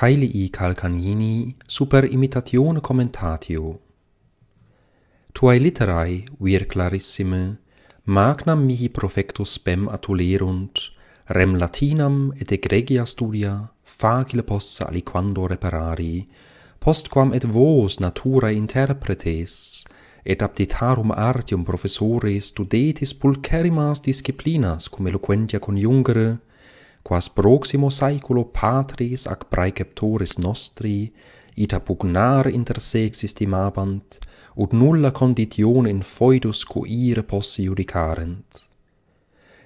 Teile i Calcanini super imitatione commentatio. Tuae literae, vir clarissime, magnam mihi profectus spem atulerunt, rem latinam et egregia studia, facile possa aliquando reparari, postquam et vos natura interpretes, et aptitarum artium professores studetis pulcherimas disciplinas cum eloquentia coniungere, quas proximo saeculo patris ac praeceptoris nostri ita pugnar inter se existimabant ut nulla condition in foidus coire posse judicarent.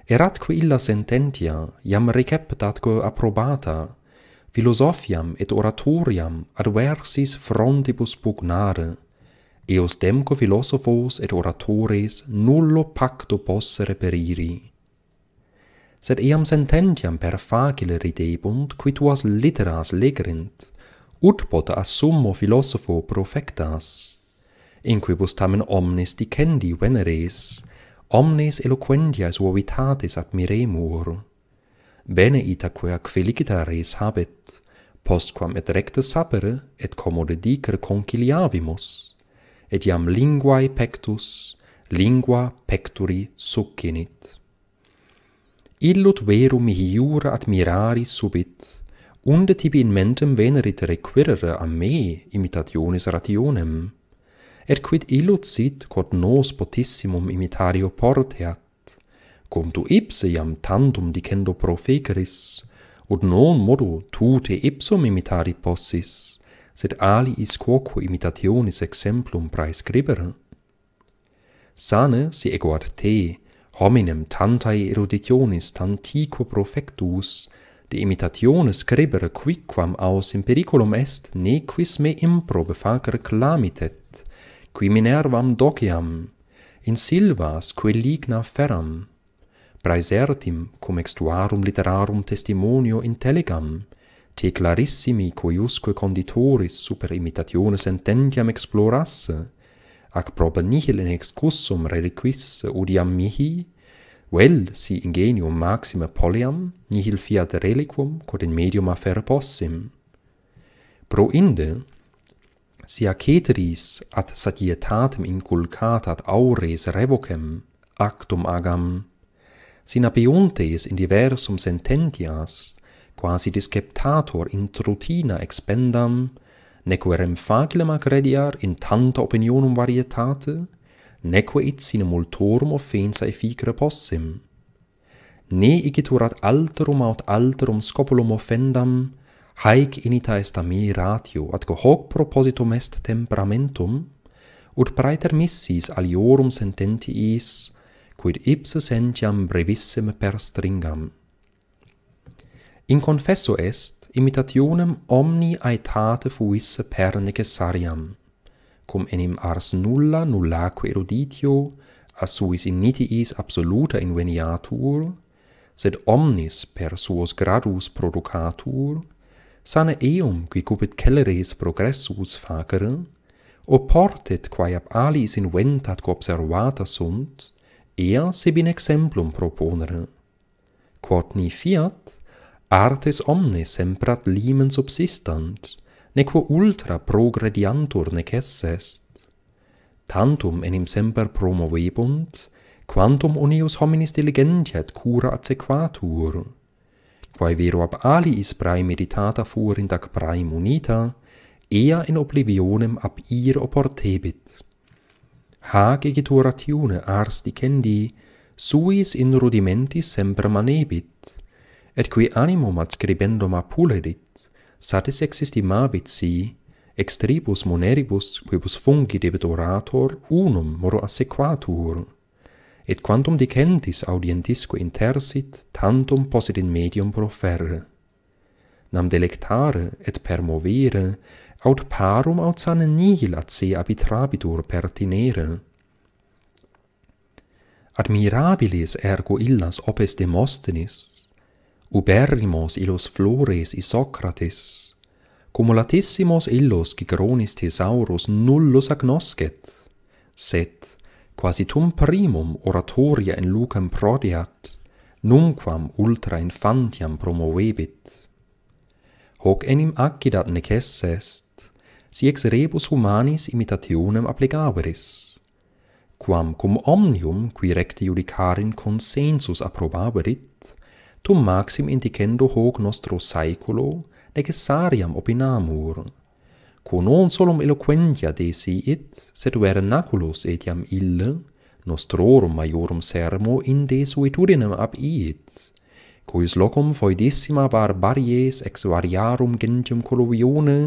Eratque illa sententia, jam receptatque approbata, philosophiam et oratoriam adversis frontibus pugnare, eos demco philosophos et oratores nullo pacto posse reperiri sed iam sententiam per facile ridebunt, quid tuas literas legerint, ut pot assummo philosopho profectas, in quibus tamen omnes dicendi veneres, omnes eloquentiae suavitates admiremur. Bene itaque ac feliciter res habet, postquam et recte sapere et commode dicere conciliavimus, et iam linguae pectus, lingua pecturi succinit illud verum mihi admirari subit unde tibi in mentem venerit requirere a me imitationis rationem et er quid illud sit quod nos potissimum imitario porteat cum tu ipse iam tantum dicendo profeceris ut non modo tu te ipsum imitari possis sed ali is quoque imitationis exemplum praescribere sane si ego ad te hominem tantae eruditionis tantico profectus, de imitatione scribere quicquam aus in periculum est, ne quis me improbe facere clamitet, qui minervam doceam, in silvas que ligna feram, praesertim cum extuarum literarum testimonio intelligam, te clarissimi coiusque conditoris super imitatione sententiam explorasse, ac proba nihil in excursum reliquis udiam mihi, vel si ingenium maxima poliam nihil fiat reliquum quod in medium afferre possim. Pro inde, si aceteris ad satietatem inculcatat aures revocem actum agam, si napeuntes in diversum sententias, quasi disceptator in trutina expendam, nequerem facilem accrediar in tanta opinionum varietate, neque it sine multorum offensa efficere possim. Ne igitur ad alterum aut alterum scopulum offendam, haec inita est a ratio, ad go hoc propositum est temperamentum, ut praeter missis aliorum sententiis, quid ipse sentiam brevissime per stringam. In confesso est, imitationem omni aetate fuisse per necessariam, cum enim ars nulla nullaque eruditio, a suis initiis absoluta inveniatur, sed omnis per suos gradus producatur, sane eum qui cupit celeres progressus facere, oportet quaiab aliis inventat co observata sunt, ea sebin exemplum proponere. Quod ni fiat, artes omnes semprat limen subsistant, nequo ultra progrediantur nec est. Tantum enim semper promovebunt, quantum unius hominis diligentiat cura acequatur, quae vero ab aliis prae meditata furint ac prae munita, ea in oblivionem ab ir oportebit. Hag egitur ars dicendi, suis in rudimentis semper manebit, et qui animum ad scribendum apulerit, satis existimabit si, ex tribus moneribus quibus fungi debet orator unum moro assequatur, et quantum dicentis audientisque intersit, tantum posit in medium proferre. Nam delectare et permovere, aut parum aut sane nihil ad se abitrabitur pertinere. Admirabilis ergo illas opes demostenis, uberrimos illos flores Isocrates, cumulatissimos illos gigronis thesaurus nullus agnoscet, set, quasi tum primum oratoria in lucem prodiat, numquam ultra infantiam promovebit. Hoc enim accidat neces est, si ex rebus humanis imitationem applicabris, quam cum omnium qui recte judicarin consensus approbaberit, tum maxim indicendo hoc nostro saeculo necessariam opinamur quo non solum eloquentia desiit sed vernaculos etiam ille nostrorum maiorum sermo in desuetudinem ab iit quis locum foidissima barbaries ex variarum gentium colovione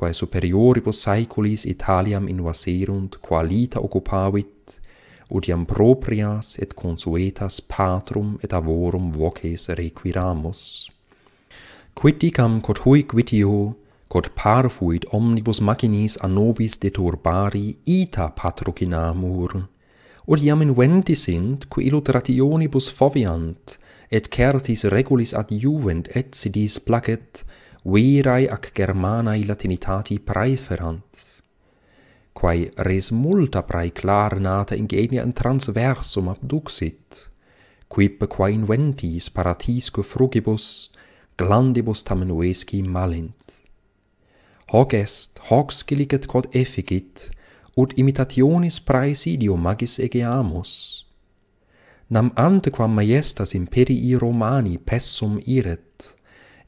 quae superioribus saeculis italiam invaserunt qualita occupavit ut iam proprias et consuetas patrum et avorum voces requiramus. Quid dicam quod huic vitio, quod par fuit omnibus macinis a nobis deturbari ita patrocinamur, ut iam inventi sint qui illud rationibus foviant, et certis regulis ad juvent et sidis placet, virae ac germanae latinitati praeferant, quae res multa prae clar nata ingenia in transversum abduxit, quip quae inventis paratisque frugibus, glandibus tamen malint. Hoc est, hoc scilicet quod efficit, ut imitationis praesidio magis egeamus. Nam antequam majestas imperii Romani pessum iret,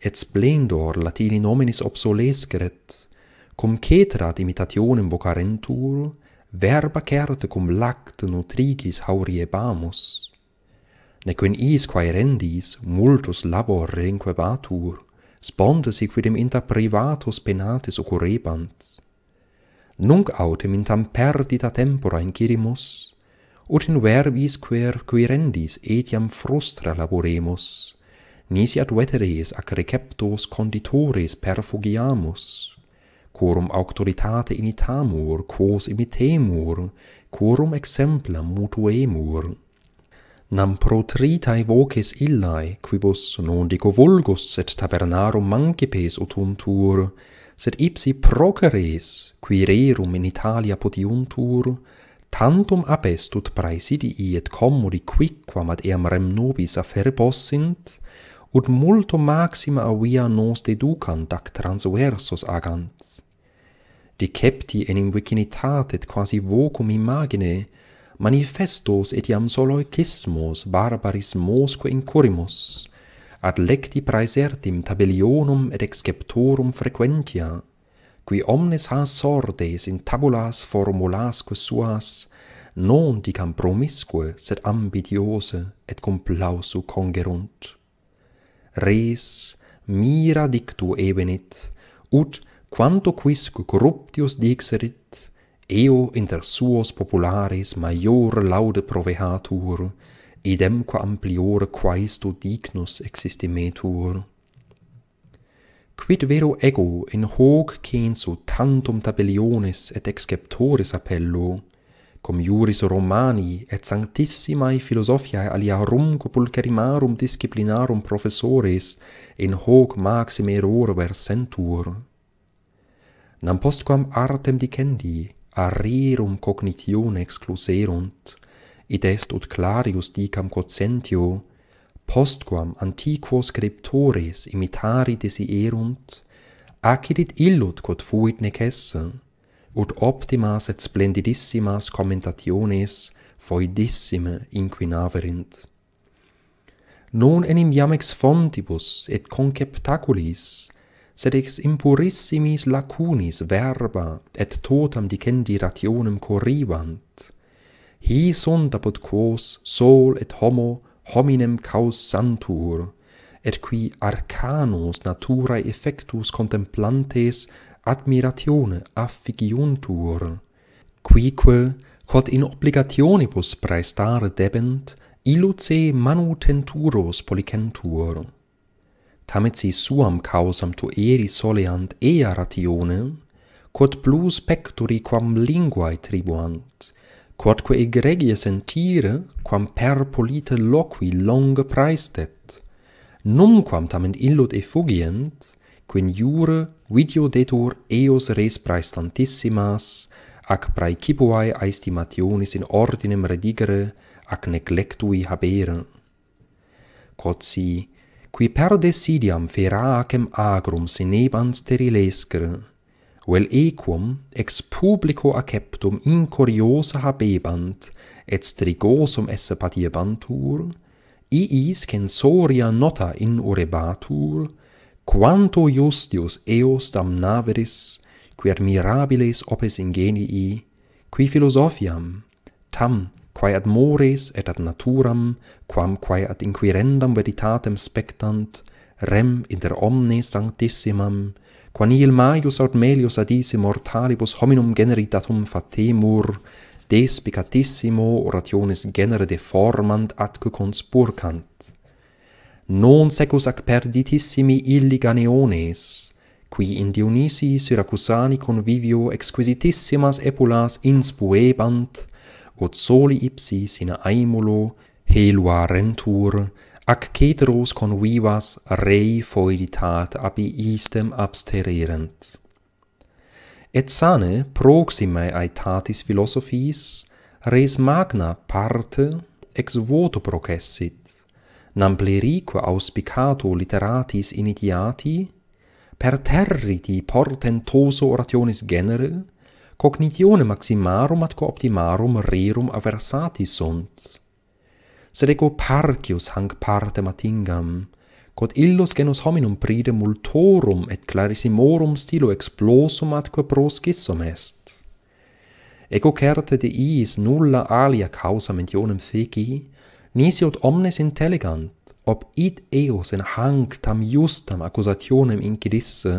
et splendor latini nominis obsolesceret, cum cetrat imitationem vocarentur, verba certe cum lacte nutrigis hauriebamus, nec in is quae rendis multus labor reinquebatur, sponde si quidem inter privatus penates ocurebant. Nunc autem in tam perdita tempora incirimus, ut in verbis quer quirendis etiam frustra laboremus, nisi ad veteres ac receptos conditores perfugiamus quorum auctoritate initamur, quos imitemur, quorum exemplam mutuemur. Nam protritae voces illae, quibus non dico vulgus et tabernarum mancipes utuntur, sed ipsi proceres, qui rerum in Italia potiuntur, tantum apestut praesidii et commodi quicquam ad eam rem nobis afferre possint, ut multo maxima avia nos deducant ac transversos agant decepti enim et quasi vocum imagine, manifestos et iam soloicismos barbarismosque incurimus, ad lecti praesertim tabellionum et exceptorum frequentia, qui omnes ha sordes in tabulas formulasque suas, non dicam promiscue, sed ambitiose et cum plausu congerunt. Res, mira dictu ebenit, ut quanto quisque corruptius dixerit, eo inter suos populares maior laude provehatur, idemque ampliore quaesto dignus existimetur. Quid vero ego in hoc so tantum tabelliones et exceptores appello, cum iuris Romani et sanctissimae philosophiae aliarumque pulcherimarum disciplinarum professores in hoc maxime erore versentur?» nam postquam artem dicendi arrirum cognition excluserunt, id est ut clarius dicam cocentio, postquam antiquos scriptores imitari desierunt, acidit illud quod fuit necesse, ut optimas et splendidissimas commentationes foidissime inquinaverint. Non enim iam ex fontibus et conceptaculis, sed ex impurissimis lacunis verba et totam dicendi rationem corribant. Hi sunt apod quos sol et homo hominem caus santur, et qui arcanos naturae effectus contemplantes admiratione affigiuntur, quique, quod in obligationibus praestare debent, iluce manutenturos policentur tamet si suam causam tu eri soleant ea ratione, quod plus pecturi quam linguae tribuant, quodque egregia sentire quam per polite loqui longa praestet, num quam tamen illud effugient, quin jure video detur eos res praestantissimas, ac praecipuae aestimationis in ordinem redigere, ac neglectui habere. Quod si, qui per desidiam feracem agrum sinebant sterilesker, vel equum ex publico acceptum incuriosa habebant, et strigosum esse patiebantur, iis censoria nota in urebatur, quanto justius eos damnaveris, qui admirabiles opes ingenii, qui filosofiam, tam quae ad mores et ad naturam, quam quae ad inquirendam veditatem spectant, rem inter omnes sanctissimam, quani il maius aut melius ad isi mortalibus hominum generitatum fatemur, despicatissimo orationes genere deformant atque conspurcant. Non secus ac perditissimi illi ganeones, qui in Dionysii Syracusani convivio exquisitissimas epulas inspuebant, ut soli ipsi sine aemulo heluarentur, rentur ac cedros convivas rei foeditat api istem abstererent. Et sane proxime aetatis philosophis res magna parte ex voto processit, nam plerique auspicato literatis initiati, per territi portentoso orationis genere, cognitione maximarum atque optimarum rerum aversati sunt sed ego parcius hanc parte atingam, quod illos genus hominum pride multorum et clarissimorum stilo explosum atque proscissum est ego certe de is nulla alia causa mentionem feci nisi ut omnes intelligent ob id eos in hanc tam justam accusationem incidisse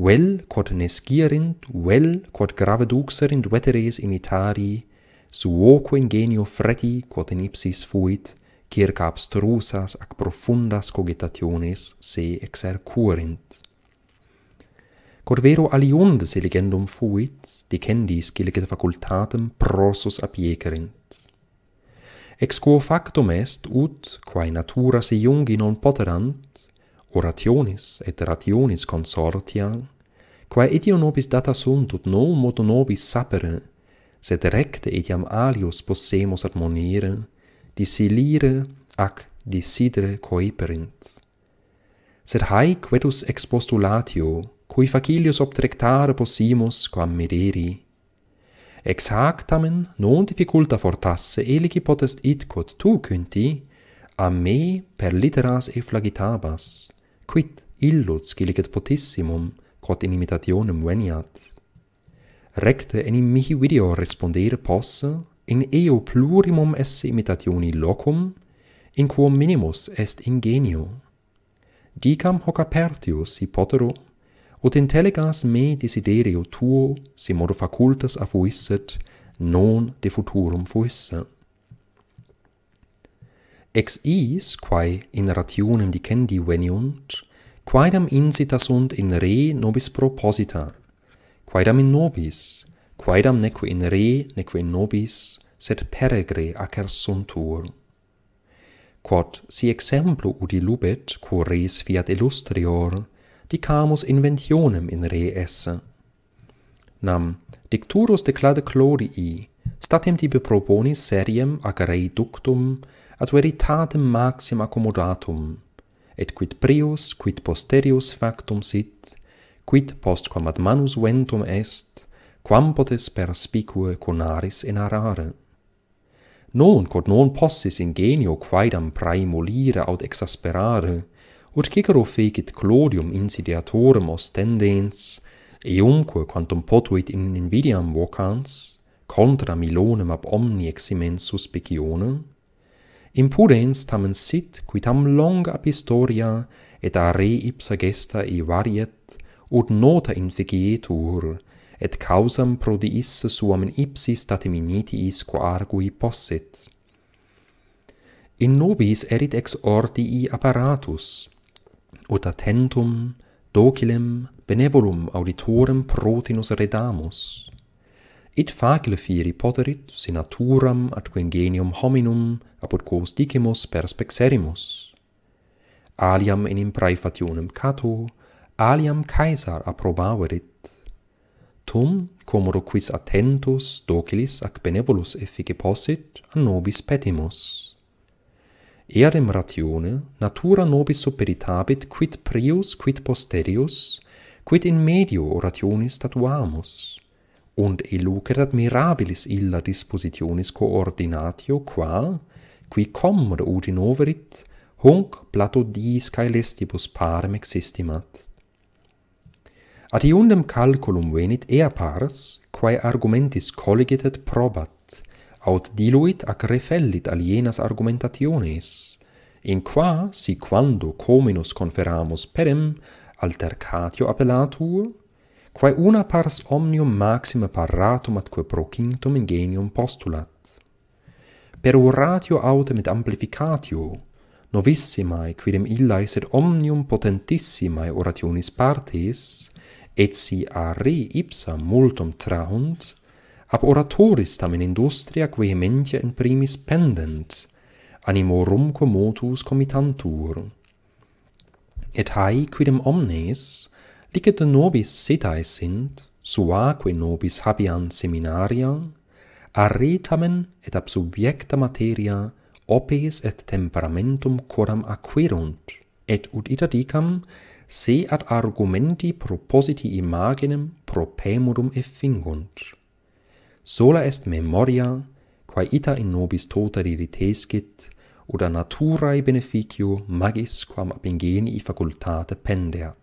vel quod nescierint, vel quod graveduxerint veteres imitari, suoque ingenio freti quod in ipsis fuit, circa abstrusas ac profundas cogitationes se exercurint. Quod vero aliund se legendum fuit, dicendis cilicet facultatem prosus apiecerint. Ex quo factum est, ut, quae natura se jungi non poterant, orationis et rationis consortia, quae etio nobis data sunt ut non modo nobis sapere, sed recte etiam alius possemus admonire, disilire ac disidere coeperint. Sed hae quetus ex postulatio, cui facilius obtrectare possimus quam mederi, Ex hac tamen non difficulta fortasse eligi potest id quod tu cunti, a me per litteras e flagitabas quid illud scilicet potissimum quod in imitationem veniat recte enim mihi video respondere posse in eo plurimum esse imitationi locum in quo minimus est ingenio dicam hoc apertius si potero ut intelligas me desiderio tuo si modo facultas avuisset non de futurum fuisse ex iis quae in rationem dicendi veniunt quaedam insita sunt in re nobis proposita quaedam in nobis quaedam neque in re neque in nobis sed peregre acer quod si exemplo uti lubet quo res fiat illustrior dicamus inventionem in re esse nam dicturus declade clodii statim tibi proponis seriem ac rei ductum ad veritatem maxima commodatum, et quid prius, quid posterius factum sit, quid postquam ad manus ventum est, quam potes per spicue conaris enarare. Non, quod non possis ingenio quidam praemolire aut exasperare, ut cicero fecit clodium insidiatorem ostendens, eumque quantum potuit in invidiam vocans, contra milonem ab omni eximensus suspicionem, impudens tamen sit qui tam long ab historia et a re ipsa gesta i variet ut nota infigietur et causam prodiisse suam in ipsi statiminitiis quo argui possit in nobis erit ex i apparatus ut attentum docilem benevolum auditorem protinus redamus et facile fieri poterit si naturam atque ingenium hominum apud quos dicimus per spexerimus. Aliam in impraefationem cato, aliam caesar approbaverit. Tum, comoro quis attentus, docilis ac benevolus effice possit, a nobis petimus. Erem ratione, natura nobis superitabit quid prius, quid posterius, quid in medio orationis tatuamus, und elucet admirabilis illa dispositionis coordinatio qua, qui commodo ut in overit, hunc plato diis cae lestibus parem existimat. At iundem calculum venit ea pars, quae argumentis colligit et probat, aut diluit ac refellit alienas argumentationes, in qua, si quando cominus conferamus perem, altercatio appellatur, quae una pars omnium maxima parratum atque procintum ingenium postulat, per uratio autem et amplificatio novissimae quidem illa sed omnium potentissimae orationis partes et si a re ipsa multum trahunt ab oratoris tamen industria quae mentia in primis pendent animo rum commotus comitantur et hae quidem omnes licet nobis sitae sint suaque nobis habian seminaria arretamen et ab subjecta materia opes et temperamentum coram acquirunt et ut ita dicam se ad argumenti propositi imaginem pro effingunt sola est memoria quae ita in nobis tota diritas gibt a naturae beneficio magis quam ab ingenii facultate pendeat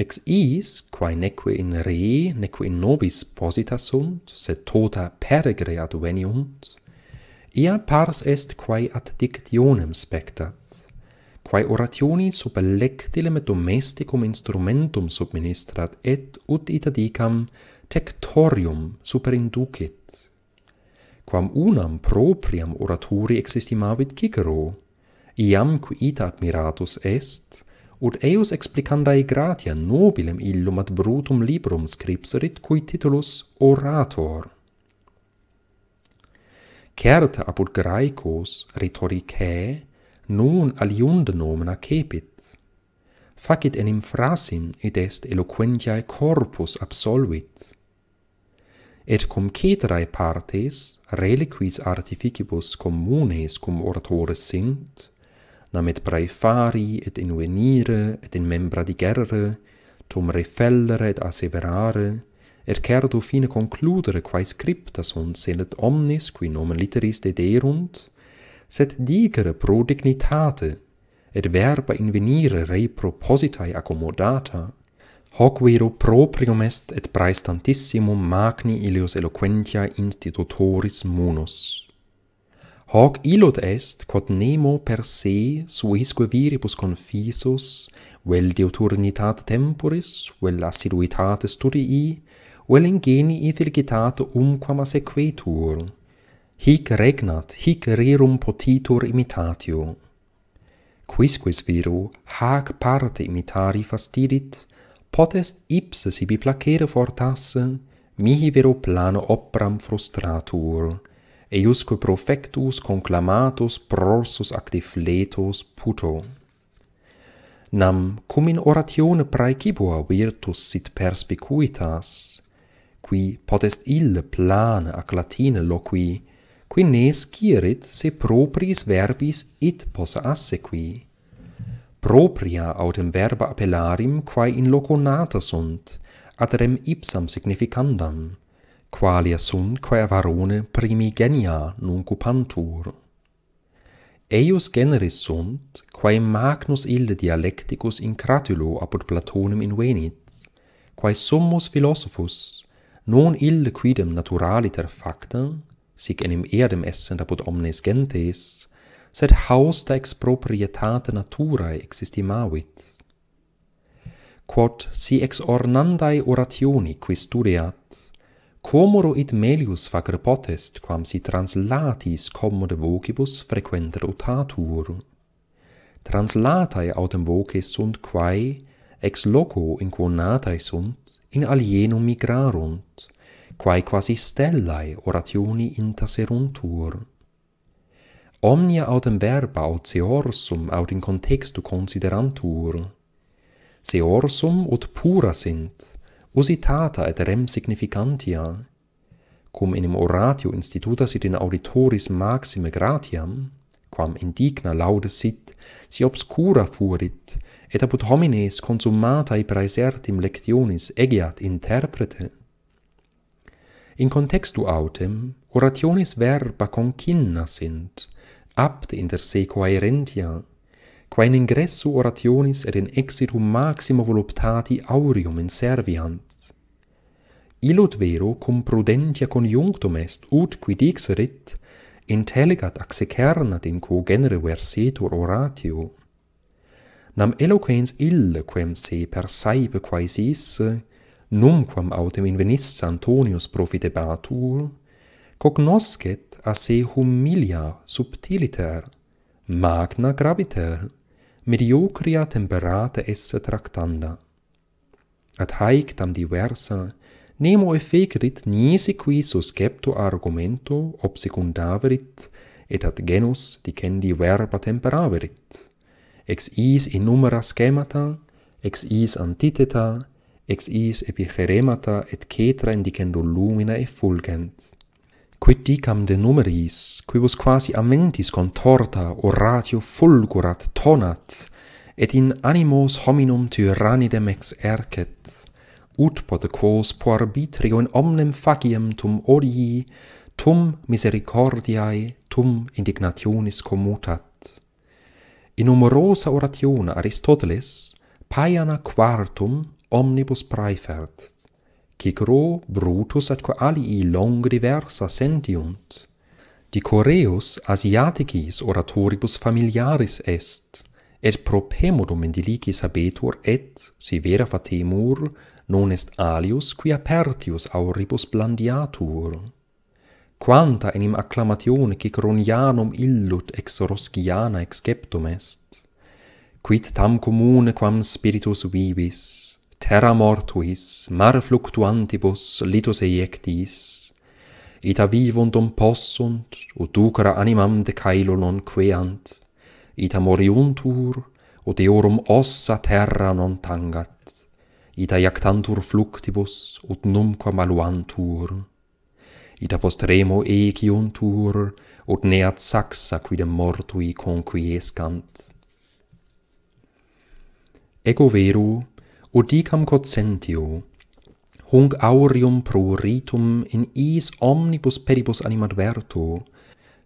ex iis, quae neque in re neque in nobis posita sunt se tota peregre adveniunt, veniunt ia pars est quae ad dictionem spectat quae orationi super lectile et domesticum instrumentum subministrat et ut ita dicam tectorium super inducit quam unam propriam oratori existimavit cicero iam quid ita admiratus est ut eius explicandae gratia nobilem illum ad brutum librum scripserit cui titulus orator. Certa apud graecos rhetoricae nun alium denomena cepit, facit enim frasim et est eloquentiae corpus absolvit. Et cum ceterae partes, reliquis artificibus communes cum oratores sint, nam et et invenire et in membra digerre, tum refellere et asseverare, et cerdo fine concludere quae scripta sunt senet omnis qui nomen litteris dederunt, sed digere pro dignitate, et verba invenire rei propositae accommodata, hoc vero proprium est et praestantissimum magni ilios eloquentia institutoris monus Hoc illud est quod nemo per se sui hisque viribus confisus vel diuturnitate temporis vel assiduitate studii vel ingenii felicitate umquam sequetur. Hic regnat, hic rerum potitur imitatio. Quisquis viru, hac parte imitari fastidit, potest ipse sibi placere fortasse, mihi vero plano opram frustratur eiusque profectus conclamatus prorsus actifletos puto. Nam cum in oratione praecibua virtus sit perspicuitas, qui potest ille plan ac latine loqui, qui ne scirit se propris verbis it posa assequi. Propria autem verba apelarim quae in loco nata sunt, ad rem ipsam significandam, qualia sunt quae varone primigenia nuncupantur. Eius generis sunt, quae magnus ille dialecticus in cratulo apud Platonem invenit, quae summus filosofus non ille quidem naturaliter facta, sic enim erdem essent apud omnes gentes, sed hausta ex proprietate naturae existimavit. Quod si ex ornandae orationi qui studiat, comoro id melius facere potest quam si translatis commode vocibus frequenter utatur translatae autem voces sunt quae ex loco in quo natae sunt in alienum migrarunt quae quasi stellae orationi intaseruntur omnia autem verba aut se orsum aut in contextu considerantur se orsum ut pura sint usitata et rem significantia, cum in oratio instituta sit in auditoris maxime gratiam, quam indigna laudes sit, si obscura furit, et apud homines consummatae praesertim lectionis egiat interprete. In contextu autem, orationis verba concinna sint, apte inter se coerentia, quae in ingressu orationis et in exitum maximo voluptati aurium in serviant. Ilut vero, cum prudentia coniunctum est, ut qui dixerit, intelligat ac in quo genere versetur oratio. Nam eloquens ille, quem se per saipe quaes isse, numquam autem in venisse Antonius profitebatur, cognoscet a se humilia subtiliter, magna graviter, mediocria temperata esse tractanda. Ad haec tam diversa, nemo effecerit nisi qui suscepto argumento ob secundaverit et ad genus dicendi verba temperaverit, ex is in numera schemata, ex is antiteta, ex is epiferemata et cetra indicendo lumina effulgent. fulgent quid dicam de numeris, quibus quasi amentis contorta, oratio fulgurat, tonat, et in animos hominum tyrannidem ex ercet, ut pot quos po arbitrio in omnem faciem tum odii, tum misericordiae, tum indignationis commutat. In numerosa oratione Aristoteles, paiana quartum omnibus praefert, Cicero Brutus atque alii long diversa sentiunt. Dicoreus asiaticis oratoribus familiaris est, et propemodum in dilicis abetur et, si vera fatemur, non est alius qui apertius auribus blandiatur. Quanta enim acclamatione ciceronianum illut ex Roscianae exceptum est, quid tam commune quam spiritus vivis, terra mortuis, mar fluctuantibus litus eiectis, ita vivundum possunt, ut ducra animam de caelo non queant, ita moriuntur, ut eorum ossa terra non tangat, ita iactantur fluctibus, ut numquam aluantur, ita postremo remo ut neat saxa quidem mortui conquiescant. Ego vero, Udicam cocentio, hung aurium pruritum in is omnibus peribus animadverto,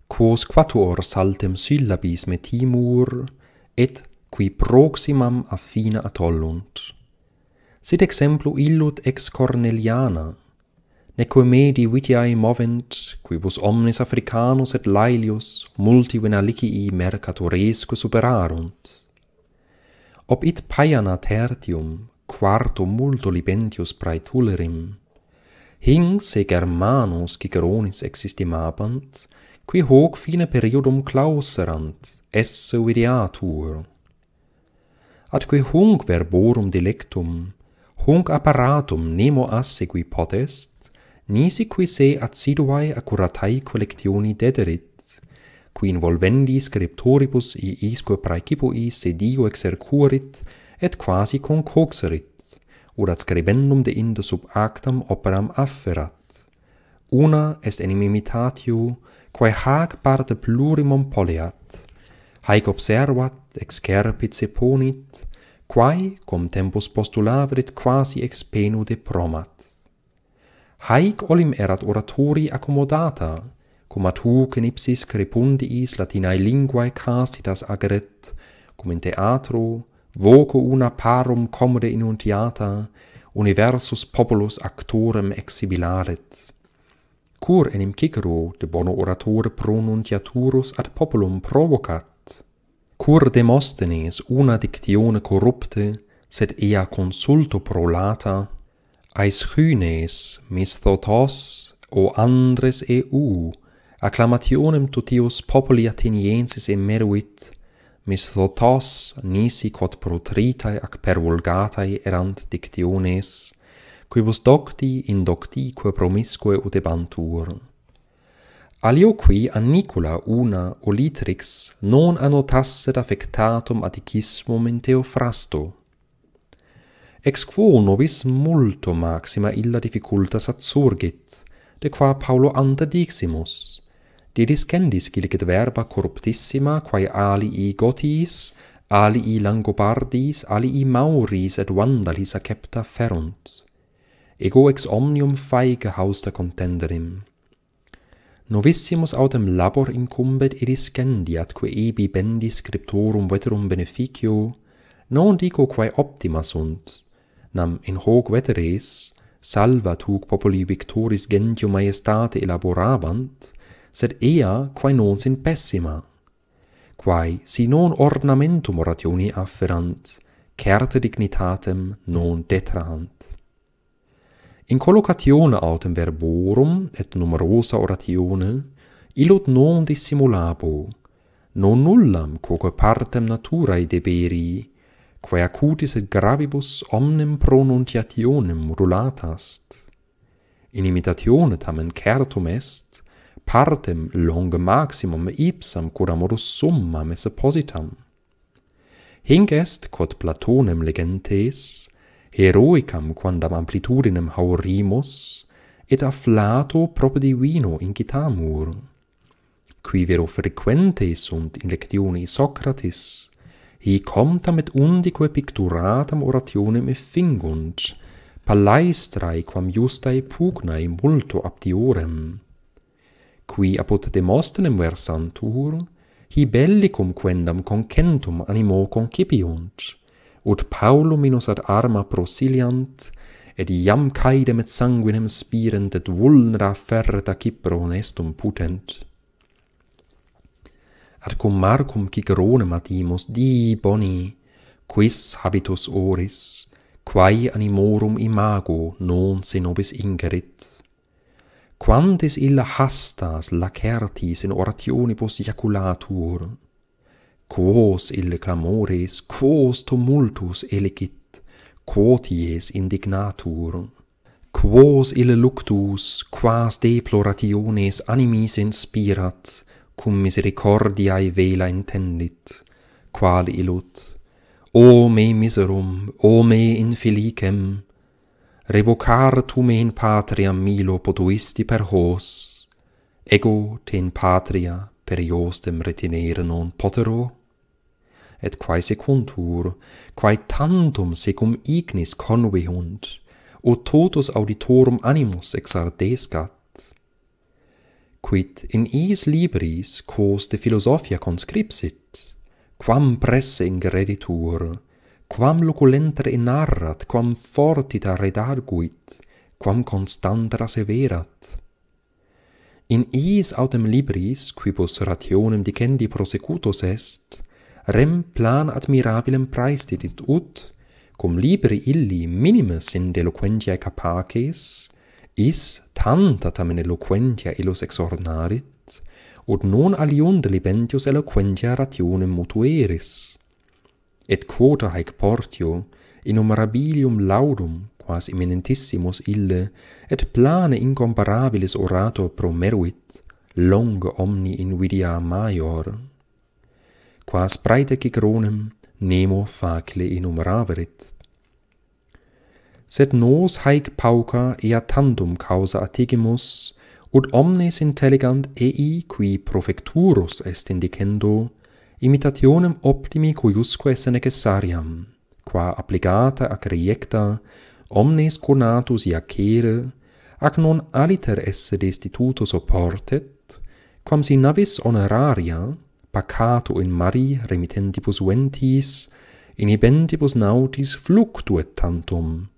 quos quatuor saltem syllabis metimur, et qui proximam affina atollunt. Sit exemplu illud ex Corneliana, neque medi vitiae movent, quibus omnes Africanus et Laelius multi venalicii mercatoresque superarunt. Ob it paiana tertium quarto multo libentius praetulerim. Hing se Germanus Ciceronis existimabant, qui hoc fine periodum clauserant, esse videatur. Atque hung verborum delectum, hung apparatum nemo asse qui potest, nisi qui se acciduae accuratae collectioni dederit, qui involvendi scriptoribus iisque praecipui se Dio exercurit, et quasi concoxerit, ut ad scribendum de inde sub actam operam afferat. Una est enim imitatio, quae hac parte plurimum poleat. haec observat, excerpit se ponit, quae, cum tempus postulavrit, quasi ex penu de promat. Haec olim erat oratori accommodata cum ad hoc in ipsis crepundiis latinae linguae casitas ageret, cum in teatro, voco una parum commode inuntiata, universus populus actorem exibilaret. Cur enim cicero de bono oratore pronuntiaturus ad populum provocat? Cur demostenes una dictione corrupte, sed ea consulto prolata, Ais hynes thotos o andres eu acclamationem totius populi ateniensis emeruit, mis thotos nisi quod protritae ac pervulgatae erant dictiones, quibus docti in quae promisque utebantur. Alio qui annicula una olitrix non annotasset affectatum adicismum in frasto, Ex quo nobis multo maxima illa difficultas atsurgit, de qua Paulo ante Didis kendis gilicet verba corruptissima, quae alii gotiis, alii langobardis, alii mauris et vandalis acepta ferunt. Ego ex omnium faige hausta contenderim. Novissimus autem labor incumbet edis gendiat, quae ebi bendi scriptorum veterum beneficio, non dico quae optima sunt, nam in hoc veteres, salva tuc populi victoris gentium maestate elaborabant, sed ea quae non sin pessima. Quae, si non ornamentum orationi afferant, certe dignitatem non detrahant. In collocatione autem verborum et numerosa oratione, illud non dissimulabo, non nullam quoque partem naturae deberi, quae acutis et gravibus omnem pronuntiationem modulatast. In imitatione tamen certum est, partem longe maximum ipsam curamorus summam esse positam. Hinc est, quod Platonem legentes, heroicam quandam amplitudinem haurimus, et afflato prop di incitamur. Qui vero frequente sunt in lectioni Socrates, hi comtam et undique picturatam orationem effingunt, palaistrae quam justae pugnae multo aptiorem qui apot demostenem versantur, hi bellicum quendam concentum animo concipiunt, ut paulum minus ad arma prosiliant, et iam caidem et sanguinem spirent et vulnera ferreta Cipro honestum putent. Ad cum Marcum Ciceronem adimus dii boni, quis habitus oris, quae animorum imago non se nobis ingerit.» quantis illa hastas lacertis in orationibus jaculatur, quos ille clamores, quos tumultus elicit, quoties indignatur, quos ille luctus, quas deplorationes animis inspirat, cum misericordiae vela intendit, qual illut, o me miserum, o me infelicem, revocar tu me in patria milo potuisti per hos, ego te in patria per iostem retinere non potero? Et quae secuntur, quae tantum secum ignis conveunt, o totus auditorum animus exardescat, quid in eis libris quos de philosophia conscripsit, quam presse ingreditur, creditur, quam in inarrat, quam fortita redarguit, quam constantra severat. In eis autem libris, quibus rationem dicendi prosecutus est, rem plan admirabilem praestitit ut, cum libri illi minimus in deloquentiae capaces, is tanta tamen eloquentia illus exornarit, ut non aliund libentius eloquentia rationem mutueris et quota haec portio innumerabilium laudum quas eminentissimus ille et plane incomparabilis orator pro meruit long omni invidia major quas praete cicronem nemo facile innumeraverit sed nos haec pauca ea tantum causa ategimus ut omnes intelligant ei qui profecturus est indicendo imitationem optimi cuiusque esse necessariam, qua applicata ac reiecta, omnes conatus iacere, ac non aliter esse destitutus opportet, quam si navis honoraria, pacato in mari remitentibus ventis, in nautis fluctuet tantum,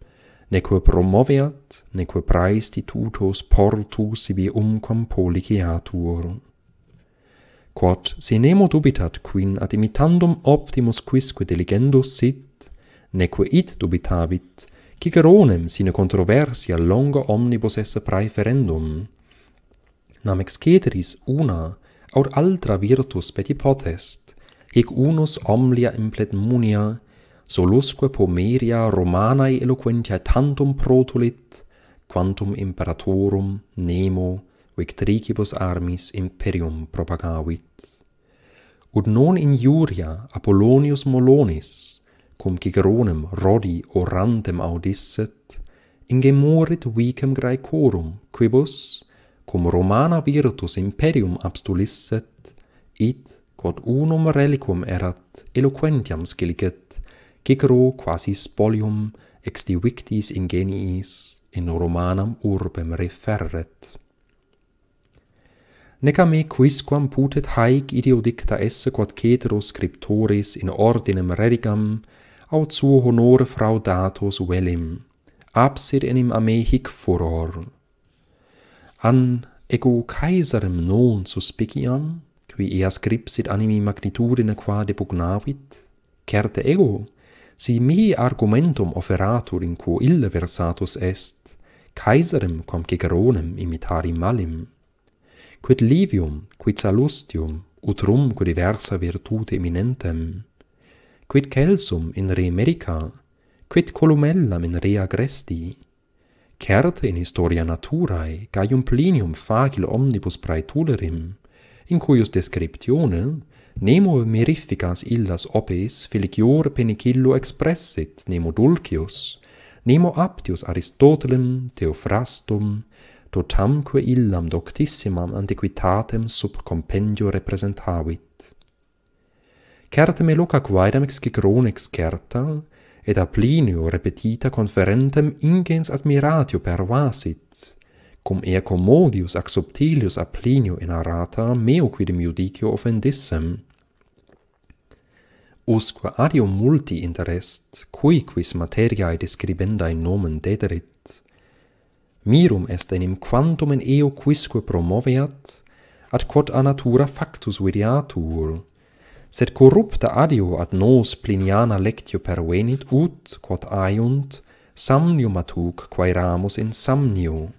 neque promoveat, neque praestitutos portus ibi umquam policiatur quod si nemo dubitat quin ad imitandum optimus quisque diligendus sit, neque it dubitabit, Ciceronem sine controversia longo omnibus esse praeferendum, nam ex ceteris una aut altra virtus peti potest, hic unus omlia implet munia, solusque pomeria romanae eloquentiae tantum protulit, quantum imperatorum nemo victricibus armis imperium propagavit. Ut non in iuria Apollonius Molonis, cum Ciceronem rodi orantem audisset, ingemorit vicem graecorum, quibus, cum Romana virtus imperium abstulisset, it, quod unum reliquum erat, eloquentiam scilicet, Cicero quasi spolium ex divictis ingeniis in Romanam urbem referret. Nec a me quisquam putet haec ideo dicta esse quod cetero scriptoris in ordinem redigam, aut suo honor fraudatos velim, absid enim a me hic furor. An ego caesarem non suspiciam, qui ea scripsit animi magnitudine qua depugnavit, certe ego, si mihi argumentum offeratur in quo ille versatus est, caesarem quam ciceronem imitari malim.» quid livium, quid salustium, utrum cu diversa virtute eminentem, quid celsum in re medica, quid columellam in re gresti, cert in historia naturae, gaium plinium facil omnibus prae in cuius descriptione, nemo merificas illas opes filicior penicillo expressit nemo dulcius, nemo aptius Aristotelem, Theophrastum, totamque illam doctissimam antiquitatem sub compendio representavit. Certe me loca quaedam ex cicronex certa, et a plinio repetita conferentem ingens admiratio pervasit, cum ea commodius ac subtilius a plinio in arata meo quidem judicio offendissem. Usque adio multi interest, cui quis materiae describendae nomen dederit, mirum est enim quantum in eo quisque promoveat, ad quod a natura factus videatur, sed corrupta adio ad nos pliniana lectio pervenit ut, quod aiunt, samnium atuc huc quae ramus in samnio.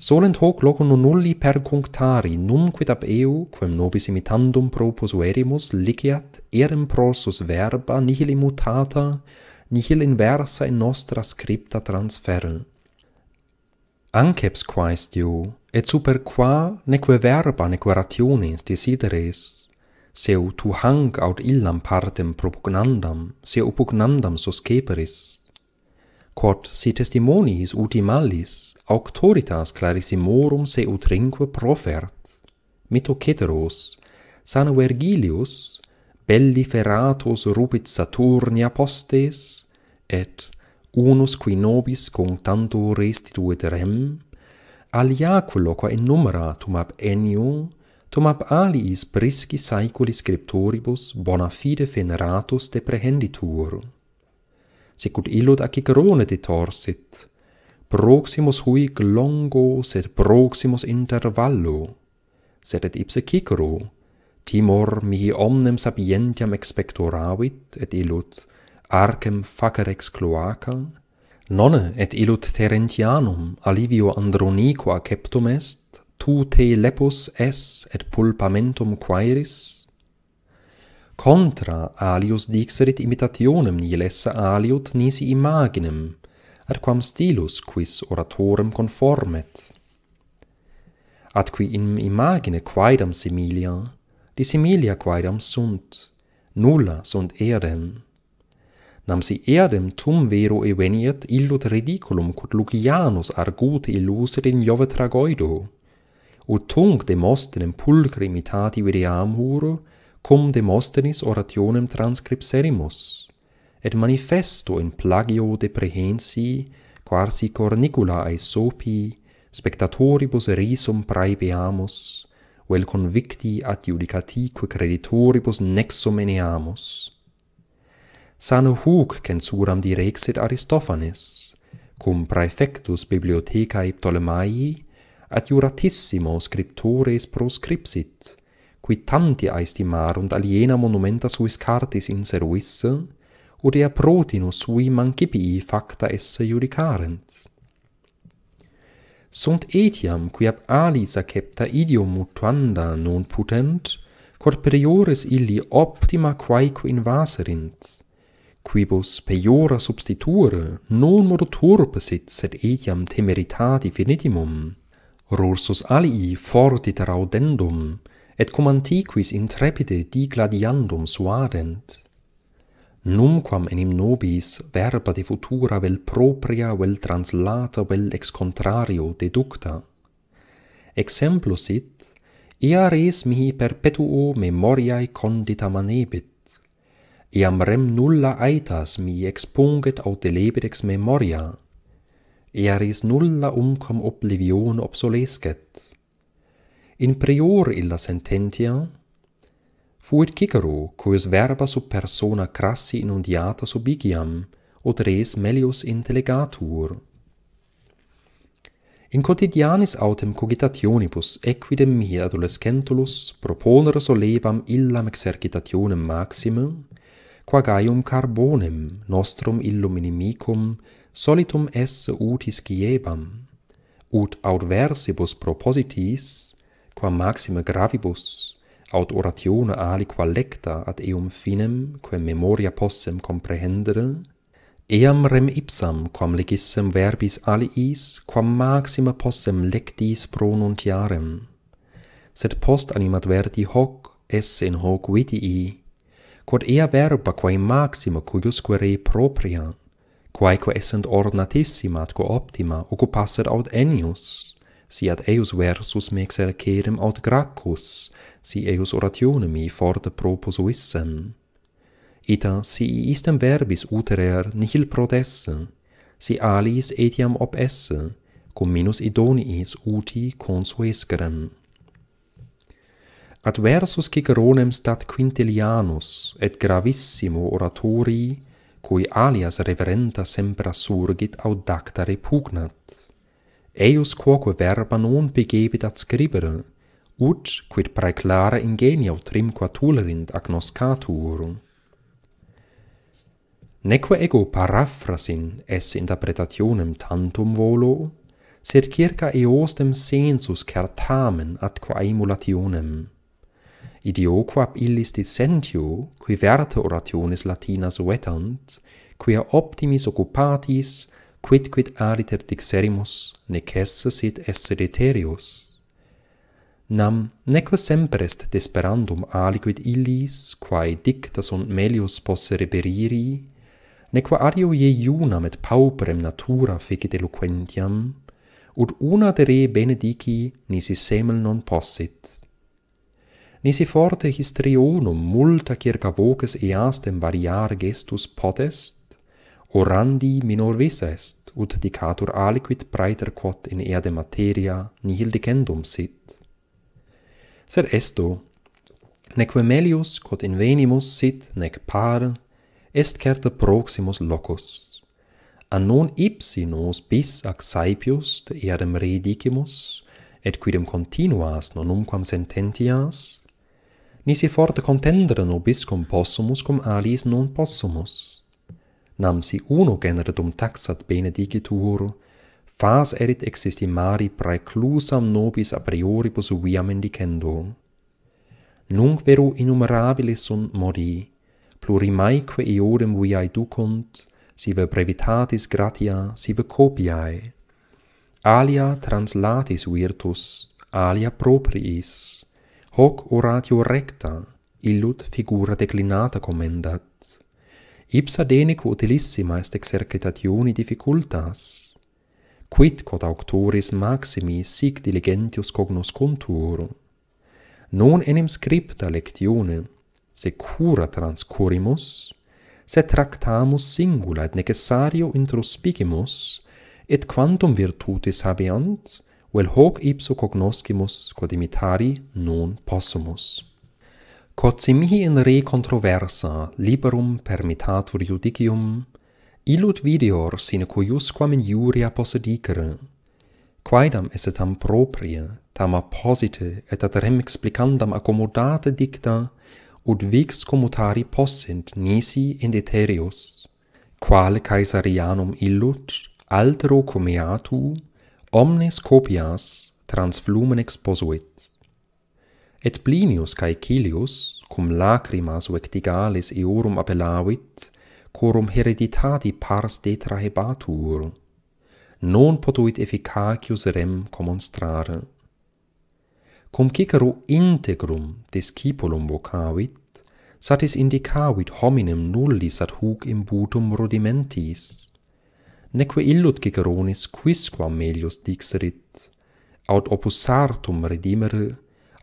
Solent hoc locum non nulli per cunctari, numquit ab eo, quem nobis imitandum propos verimus, liciat, erem prosus verba nihil imutata, nihil inversa in nostra scripta transferent. Anceps quaestio, et super qua neque verba neque rationis desideris, seu tu hanc aut illam partem propugnandam, se opugnandam sosceperis. Quod si testimonis ultimalis, auctoritas clarissimorum se utrinque profert, mito ceteros, san Vergilius, belli feratos rupit Saturnia postes, et unus qui nobis cum tanto restituit rem, alia quoque in numera tum ab enio, tum ab aliis brisci saeculi scriptoribus bona fide veneratus deprehenditur. Sicut illud a Cicerone detorsit, proximus hui glongo sed proximus intervallo, sed et ipse Cicero, timor mihi omnem sapientiam expectoravit et illud, arcem facer ex cloaca? Nonne et illud Terentianum alivio Androniqua ceptum est, tu te lepus es et pulpamentum quaeris? Contra alius dixerit imitationem nil essa aliud nisi imaginem, ad quam stilus quis oratorem conformet. Ad qui in imagine quaedam similia, dissimilia quaedam sunt, nulla sunt erem, nam si eadem tum vero eveniet illud ridiculum quod Lucianus argut illuset in Jove tragoido. ut tung de mostenem pulcri imitati vediam huru, cum de mostenis orationem transcripserimus, et manifesto in plagio de prehensi, quarsi cor sopi, spectatoribus erisum praebeamus, vel convicti at iudicatique creditoribus nexomeneamus sano huc censuram direxit Aristophanes, cum praefectus bibliothecae Ptolemaii, ad juratissimo scriptores proscripsit, qui tanti und aliena monumenta suis cartis inseruisse, ut ea protinus sui mancipii facta esse judicarent. Sunt etiam, qui ab alis acepta idio mutuanda non putent, cor periores illi optima quaeque invaserint, quibus peiora substituere non modo turpe sit sed etiam temeritati finitimum rursus alii fortit raudendum et cum antiquis intrepide di gladiandum suadent numquam enim nobis verba de futura vel propria vel translata vel ex contrario deducta exemplus sit ia res mihi perpetuo memoriae condita manebit iam rem nulla aetas mi expunget aut delebit ex memoria, eris nulla umcom oblivion obsolescet. In prior illa sententia, fuit Cicero, quos verba sub persona crassi inundiata sub igiam, od res melius intelegatur. In quotidianis autem cogitationibus equidem mihi adolescentulus proponere solebam illam exercitationem maximum, qua gaium carbonem nostrum illum inimicum solitum esse utis giebam, ut versebus propositis, qua maxime gravibus, aut oratione aliqua lecta ad eum finem, quem memoria possem comprehendere, eam rem ipsam quam legissem verbis aliis, quam maxima possem lectis pronuntiarem, sed post animadverti hoc, esse in hoc vitii, quod ea verba quae maxima cuius querei propria, quaeque essent ornatissima at optima, ocupasset aut enius, si ad eus versus me exercerem aut gracchus, si eus orationem mi forte proposuissem. Ita, si istem verbis uterer nihil protesse, si alis etiam ob esse, cum minus idoniis uti consuescerem adversus Ciceronem stat Quintilianus et gravissimo oratori cui alias reverenta semper surgit audacta repugnat. Eius quoque verba non begebit ad scribere, ut quid praeclare ingenio trimqua tulerint agnoscatur. Neque ego paraphrasin esse interpretationem tantum volo, sed circa eostem sensus certamen ad qua emulationem idioquab illis dissentio, qui verte orationes latinas vetant, quia optimis occupatis, quid quid aliter dixerimus, necesse sit esse deterius. Nam, neque semper est desperandum aliquid illis, quae dicta sunt melius posse reperiri, neque ario ie iunam et pauperem natura fecit eloquentiam, ut una de re benedici nisi semel non possit.» nisi forte histrionum multa circa voces eastem variare gestus potest, orandi minor vis est, ut dicatur aliquid praeter quod in de materia nihil dicendum sit. Sed esto, neque melius quod in venimus sit, nec par, est certe proximus locus. A non ipsi nos bis ac saipius de erdem redicimus, et quidem continuas non umquam sententias, nisi fort contendere nobis cum possumus cum alis non possumus. Nam si uno generatum taxat bene dicitur, fas erit existi mari preclusam nobis a prioribus viam indicendo. Nunc vero innumerabile sunt mori, plurimaeque eodem viae ducunt, sive brevitatis gratia, sive copiae. Alia translatis virtus, alia propriis hoc oratio recta illud figura declinata commendat ipsa denique utilissima est exercitationi difficultas quid quod auctoris maximi sic diligentius cognoscuntur non enim scripta lectione secura transcurimus se tractamus singula et necessario introspicimus et quantum virtutis habeant vel hoc ipso cognoscimus quod imitari non possumus. Quod si mihi in re controversa liberum permitatur judicium, illud videor sine cuiusquam in iuria posse dicere, quaedam esse tam proprie, tam apposite et ad rem explicandam accommodate dicta, ut vix comutari possint nisi in deterius, quale caesarianum illud, altero comeatu, omnes copias transflumen exposuit. Et Plinius Caecilius, cum lacrimas vectigalis eorum apelavit, corum hereditati pars detrahebatur, non potuit efficacius rem comonstrare. Cum Cicero integrum descipulum vocavit, satis indicavit hominem nullis ad huc imbutum rudimentis, neque illud Ciceronis quisquam melius dixerit, aut opus sartum redimere,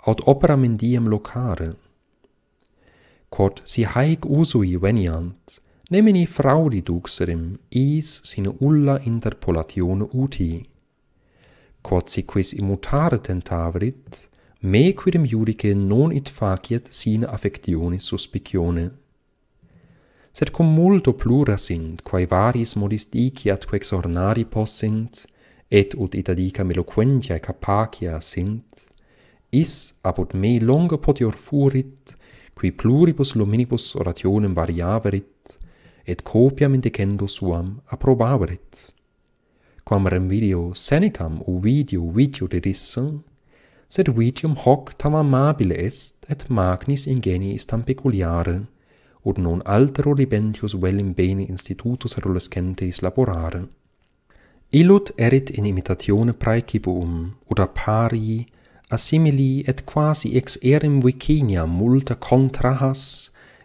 aut opera mendiem locare. Quod si haec usui veniant, nemini fraudi duxerim is sine ulla interpolatione uti. Quod si quis imutare tentavrit, me quidem judice non it faciet sine affectionis suspicione sed cum multo plura sint, quae varis modis diciat quex ornari possint, et ut ita meloquentia e capacia sint, is, apod me longa potior furit, qui pluribus luminibus orationem variaverit, et copiam in dicendo suam approbaverit. Quam rem video senicam u video vitio dedissam, sed vitium hoc tam amabile est, et magnis ingenii istam peculiare, ut non altero libentius vel in bene institutus adolescentes laborare. Illud erit in imitatione praecipuum, ut aparii, assimili et quasi ex erem vicinia multa contrahas,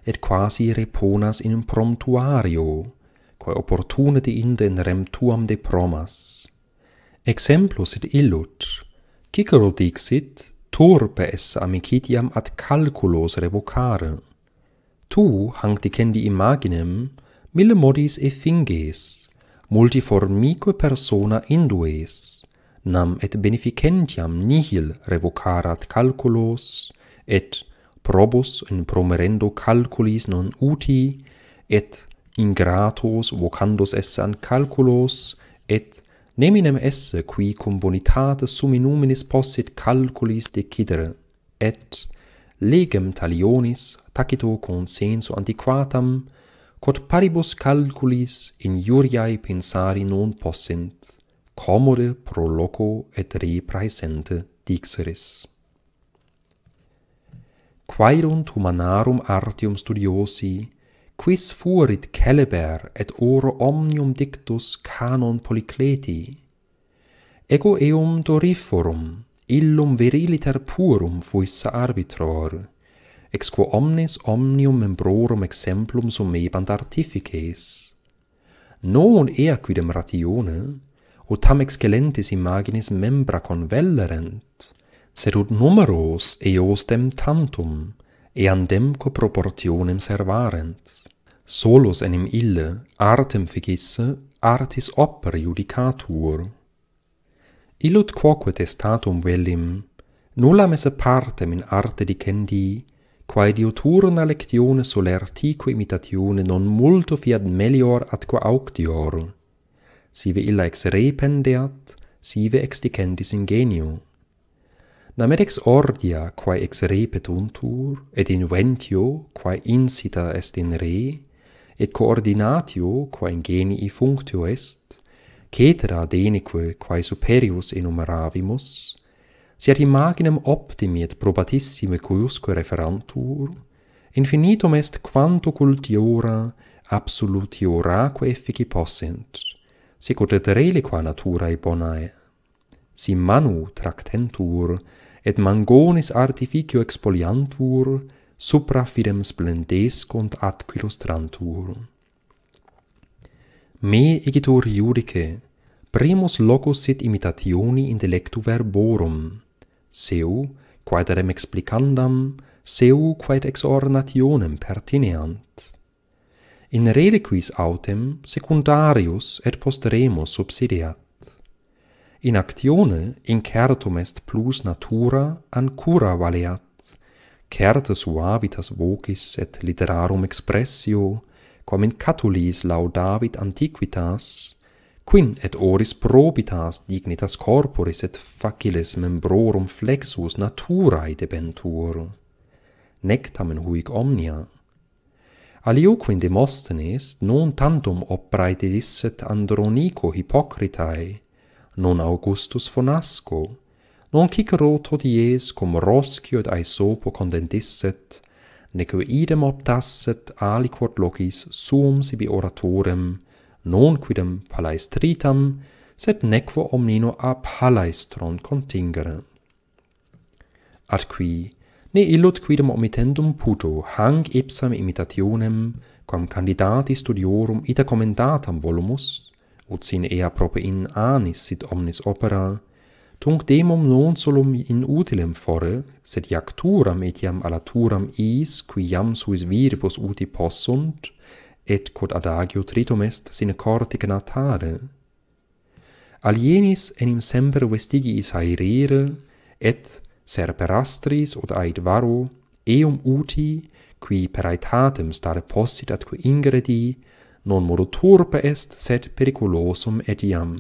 et quasi reponas in promptuario, quae opportune de inde in rem tuam de promas. Exemplus sit illud. Cicero dixit, turpe es amicitiam ad calculos revocare tu hanc dicendi imaginem mille modis e finges multiformique persona indues nam et beneficentiam nihil revocarat calculos et probus in promerendo calculis non uti et ingratos vocandos esse an calculos et neminem esse qui cum bonitate sumi numinis possit calculis decidere et legem talionis tacito consenso antiquatam quod paribus calculis in iuriae pensari non possint commode pro loco et re praesente dixeris quaerunt humanarum artium studiosi quis fuerit celeber et oro omnium dictus canon polycleti ego eum doriforum illum veriliter purum fuisse arbitror ex quo omnes omnium membrorum exemplum sumebant artifices. Non ea quidem ratione, ut tam excellentis imaginis membra convellerent, sed ut numeros eos dem tantum, ean dem co proportionem servarent. Solus enim ille artem figisse artis opere judicatur. Illud quoque testatum velim, nulla mese partem in arte dicendi, quae di uturna lectione solertique imitatione non multo fiat melior atque auctior sive illa ex rependeat sive ex dicendis ingenio nam ex ordia quae ex repetuntur et in ventio quae insita est in re et coordinatio quae in genii functio est cetera denique quae superius enumeravimus sed imaginem optimi et probatissime cuiusque referantur, infinitum est quanto cultiora absoluti oraque effici possent, sicut et reliqua naturae bonae. Si manu tractentur, et mangonis artificio expoliantur, supra fidem splendescunt trantur. Me igitur iudice, primus locus sit imitationi intellectu verborum, seu quaed rem explicandam seu quaed ex ornationem pertineant in reliquis autem secundarius et posteremus subsidiat in actione in certum est plus natura an cura valeat certe suavitas vocis et literarum expressio quam in catulis laudavit antiquitas quin et oris probitas dignitas corporis et faciles membrorum flexus naturae debentur. Nec tamen huic omnia. Alio quin demostenes non tantum oprae dedisset Andronico hypocritae, non Augustus Fonasco, non Cicero todies cum roscio et aesopo condendisset, neque idem optasset aliquot locis suum sibi oratorem, non quidem palaestritam, sed nequo omnino a palaestron contingere. Ad qui, ne illud quidem omitendum puto hang ipsam imitationem, quam candidati studiorum ita commendatam volumus, ut sine ea prope in anis sit omnis opera, tunc demum non solum in utilem fore, sed iacturam etiam alaturam is, qui jam suis viribus uti possunt, et quod adagio tritum est sine cortic natare. Alienis enim semper vestigiis aerire, et ser per astris od aed varo, eum uti, qui per aetatem stare possit atque ingredi, non modo turpe est, sed periculosum etiam.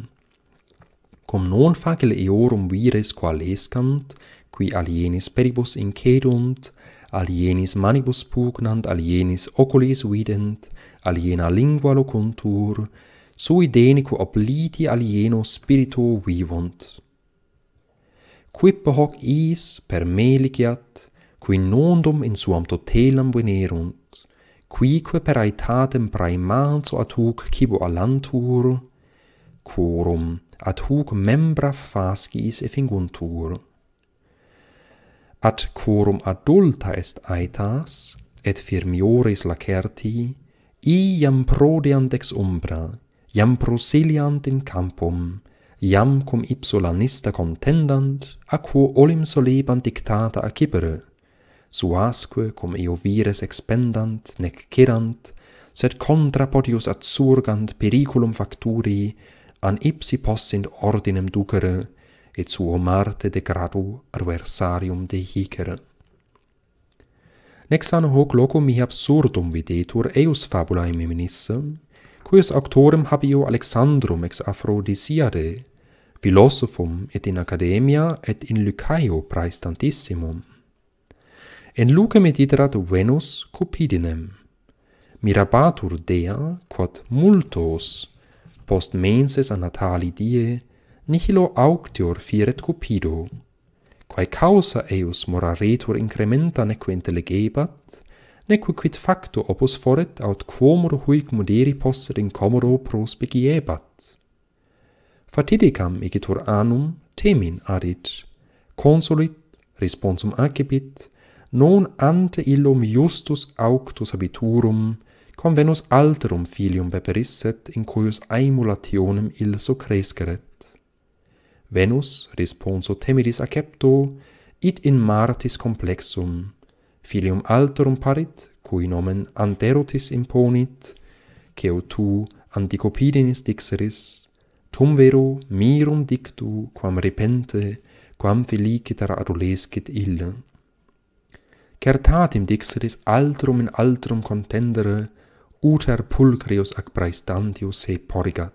Cum non facile eorum vires qualescant, qui alienis peribus incedunt, alienis manibus pugnant, alienis oculis vident, aliena lingua locuntur, sui denico obliti alieno spirito vivunt. Quippo hoc is per meliciat, qui nondum in suam totelam venerunt, quique per aetatem praemanso ad huc cibo alantur, quorum ad huc membra fascis effinguntur at quorum adulta est aetas et firmioris lacerti i iam prodiant ex umbra iam prosiliant in campum iam cum ipsolanista contendant a quo olim solebant dictata a cipere suasque cum eo vires expendant nec cerant sed contra potius ad surgant periculum facturi an ipsi possint ordinem ducere et suo marte de gradu adversarium de hicere. Nex san hoc loco mi absurdum videtur eius fabula in meminisse, quius auctorem habio Alexandrum ex Aphrodisiade, philosophum et in academia et in Lycaeo praestantissimum. En luce mediterat Venus cupidinem, mirabatur dea quod multos post menses a natali die nihilo auctior firet cupido. Quae causa eius moraretur incrementa neque intelligebat, neque quid facto opus foret aut quomur huic muderi posset in comoro prospigiebat. Fatidicam igitur anum temin adit, consulit, responsum accipit, non ante illum justus auctus habiturum, convenus alterum filium beperisset in cuius aemulationem il so cresceret. Venus responso temeris accepto id in Martis complexum filium alterum parit cui nomen Anterotis imponit ceo tu Anticopidinis dixeris tum vero mirum dictu quam repente quam feliciter adolescit illa certatim dixeris altrum in altrum contendere uter pulcrius ac praestantius se porigat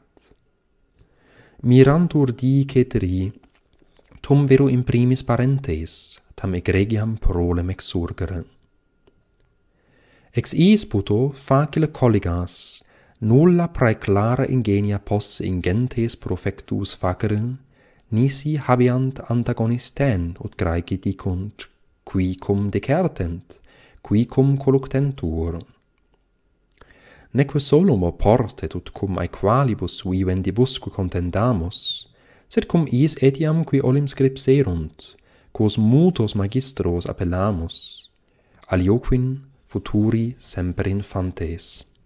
mirantur di ceteri tum vero in primis parentes tam egregiam prolem exurgere. ex eis puto facile colligas nulla praeclara ingenia pos ingentes profectus facere nisi habiant antagonisten ut graeci dicunt qui cum decertent qui cum colluctentur neque solum oporte tut cum aequalibus vivendibusque contendamus, sed cum is etiam qui olim scripserunt, quos mutos magistros appellamus, alioquin futuri semper infantes.'